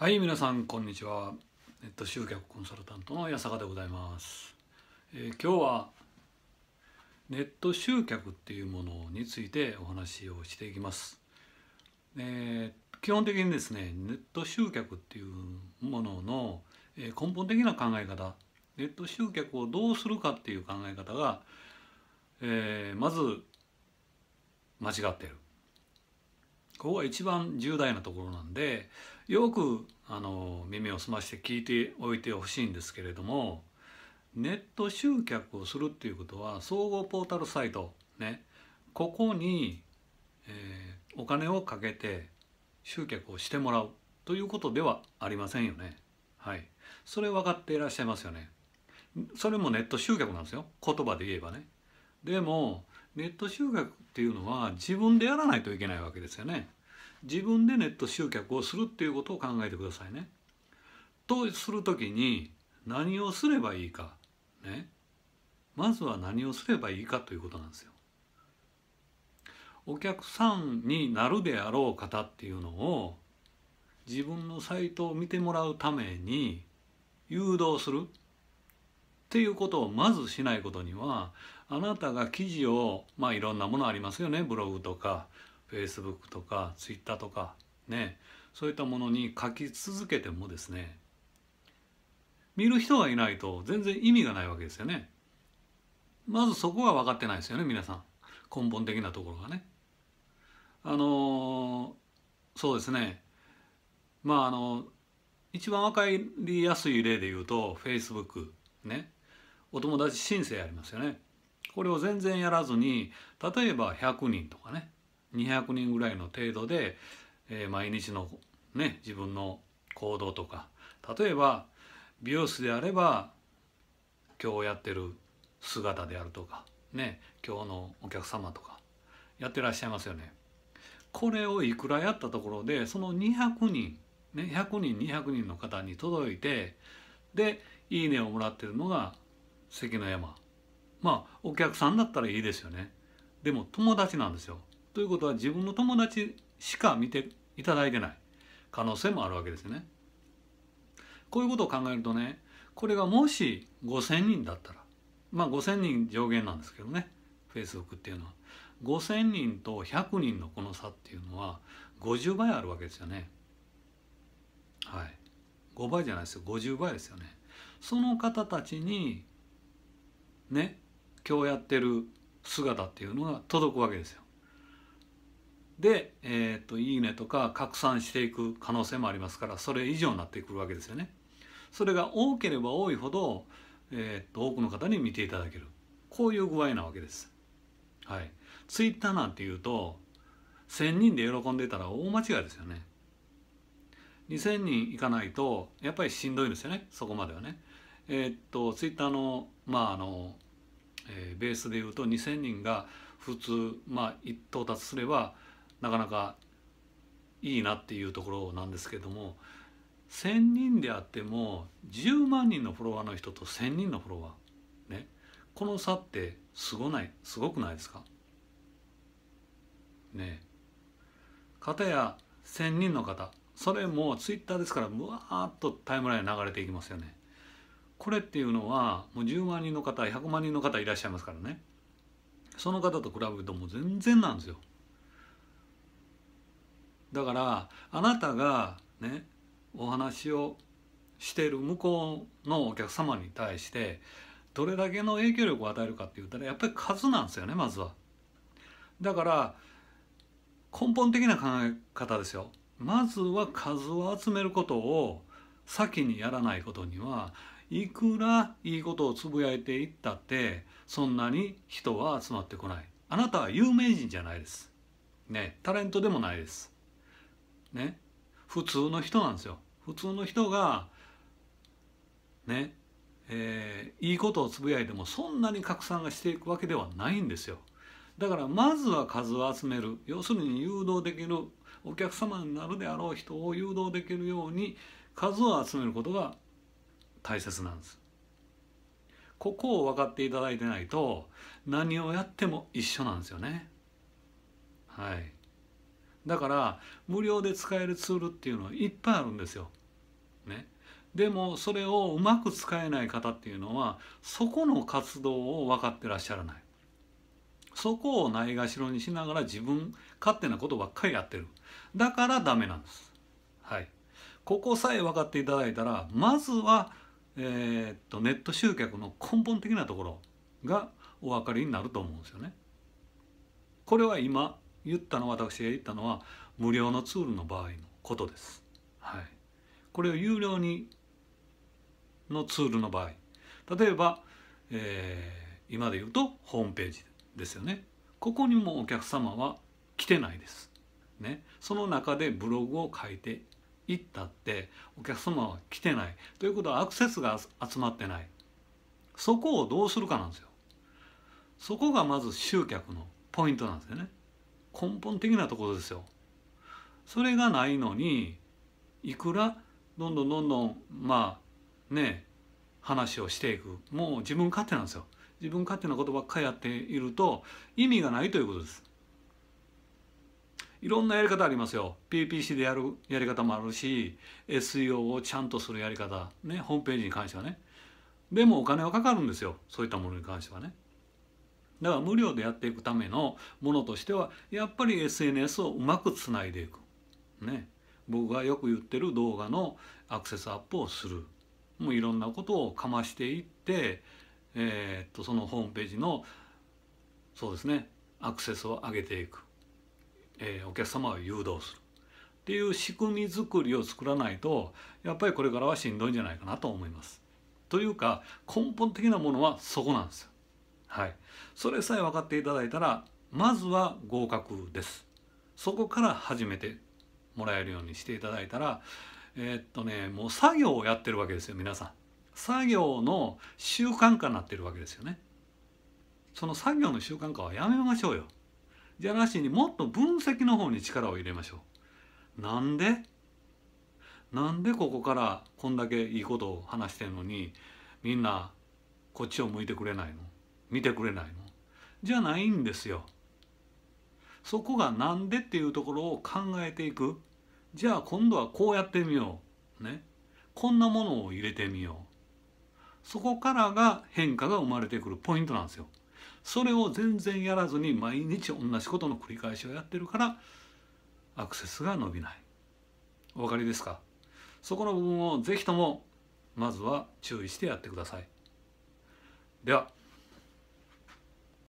はい皆さんこんにちはネット集客コンサルタントの八坂でございます、えー、今日はネット集客っていうものについてお話をしていきます、えー、基本的にですねネット集客っていうものの、えー、根本的な考え方ネット集客をどうするかっていう考え方が、えまず間違ってるここが一番重大なところなんでよくあの耳を澄まして聞いておいてほしいんですけれどもネット集客をするっていうことは総合ポータルサイトねここに、えー、お金をかけて集客をしてもらうということではありませんよね。はい、それ分かっていらっしゃいますよね。それもネット集客なんですよ言葉で言えばね。でもネット集客っていうのは自分でやらないといけないわけですよね。自分でネット集客をするっていうことを考えてくださいね。とする時に何をすればいいか、ね、まずは何をすればいいかということなんですよ。お客さんになるであろう方っていうのを自分のサイトを見てもらうために誘導するっていうことをまずしないことにはあなたが記事をまあいろんなものありますよねブログとかフェイスブックとかツイッターとかねそういったものに書き続けてもですね見る人がいないと全然意味がないわけですよねまずそこは分かってないですよね皆さん根本的なところがねあのそうですねまああの一番分かりやすい例で言うとフェイスブックねお友達申請ありますよねこれを全然やらずに例えば100人とかね200人ぐらいの程度で、えー、毎日のね自分の行動とか例えば美容室であれば今日やってる姿であるとかね今日のお客様とかやってらっしゃいますよね。これをいくらやったところでその200人、ね、100人200人の方に届いてで「いいね」をもらってるのが関の山まあお客さんだったらいいですよねでも友達なんですよということは自分の友達しか見ていただいてない可能性もあるわけですねこういうことを考えるとねこれがもし5,000人だったらまあ5,000人上限なんですけどね Facebook っていうのは5,000人と100人のこの差っていうのは50倍あるわけですよねはい5倍じゃないですよ50倍ですよねその方たちにね今日やってる姿っていうのが届くわけですよ。で、えー、っといいねとか拡散していく可能性もありますからそれ以上になってくるわけですよね。それが多ければ多いほど、えー、っと多くの方に見ていただけるこういう具合なわけです。はい、ツイッターなんていうと1,000人で喜んでたら大間違いですよね。2,000人いかないとやっぱりしんどいんですよねそこまではね。えー、っとツイッターのまああのえー、ベースでいうと2,000人が普通まあ到達すればなかなかいいなっていうところなんですけども1,000人であっても10万人のフォロワーの人と1,000人のフォロワーねこの差ってすごないすごくないですかねかたや1,000人の方それもツイッターですからブわーっとタイムライン流れていきますよね。これっていうのはもう10万人の方100万人の方いらっしゃいますからねその方と比べるともう全然なんですよだからあなたがねお話をしている向こうのお客様に対してどれだけの影響力を与えるかって言ったらやっぱり数なんですよねまずはだから根本的な考え方ですよまずは数を集めることを先にやらないことにはいくらいいことをつぶやいていったってそんなに人は集まってこないあなたは有名人じゃないですねタレントでもないですね普通の人なんですよ普通の人がねえー、いいことをつぶやいてもそんなに拡散がしていくわけではないんですよだからまずは数を集める要するに誘導できるお客様になるであろう人を誘導できるように数を集めることが大切なんですここを分かっていただいてないと何をやっても一緒なんですよねはいだから無料で使えるツールっていうのはいっぱいあるんですよ、ね、でもそれをうまく使えない方っていうのはそこの活動を分かってらっしゃらないそこをないがしろにしながら自分勝手なことばっかりやってるだからダメなんですはいここさえ分かっていただいたらまずはえー、っとネット集客の根本的なところがお分かりになると思うんですよね。これは今言ったの私が言ったのは無料のツールの場合のことです。はい、これを有料にのツールの場合例えば、えー、今で言うとホームページですよね。ここにもお客様は来てないです。ね、その中でブログを書いて行ったってお客様は来てないということはアクセスが集まってないそこをどうするかなんですよそこがまず集客のポイントなんですよね根本的なところですよそれがないのにいくらどんどんどんどんまあね話をしていくもう自分勝手なんですよ自分勝手なことばっかりやっていると意味がないということですいろんなやり方ありますよ PPC でやるやり方もあるし SEO をちゃんとするやり方ねホームページに関してはねでもお金はかかるんですよそういったものに関してはねだから無料でやっていくためのものとしてはやっぱり SNS をうまくつないでいくね僕がよく言ってる動画のアクセスアップをするもういろんなことをかましていってえー、っとそのホームページのそうですねアクセスを上げていくえー、お客様を誘導するっていう仕組み作りを作らないとやっぱりこれからはしんどいんじゃないかなと思います。というか根本的なものはそこなんですよ。はい、それさえ分かっていただいたらまずは合格です。そこから始めてもらえるようにしていただいたらえー、っとねもう作業をやってるわけですよ皆さん。作業の習慣化になってるわけですよね。その作業の習慣化はやめましょうよ。じゃなしにもっと分析の方に力を入れましょう。なんでなんでここからこんだけいいことを話してんのにみんなこっちを向いてくれないの見てくれないのじゃないんですよ。そこがなんでっていうところを考えていく。じゃあ今度はこうやってみよう。ね。こんなものを入れてみよう。そこからが変化が生まれてくるポイントなんですよ。それを全然やらずに毎日同じことの繰り返しをやってるからアクセスが伸びないお分かりですかそこの部分を是非ともまずは注意してやってくださいでは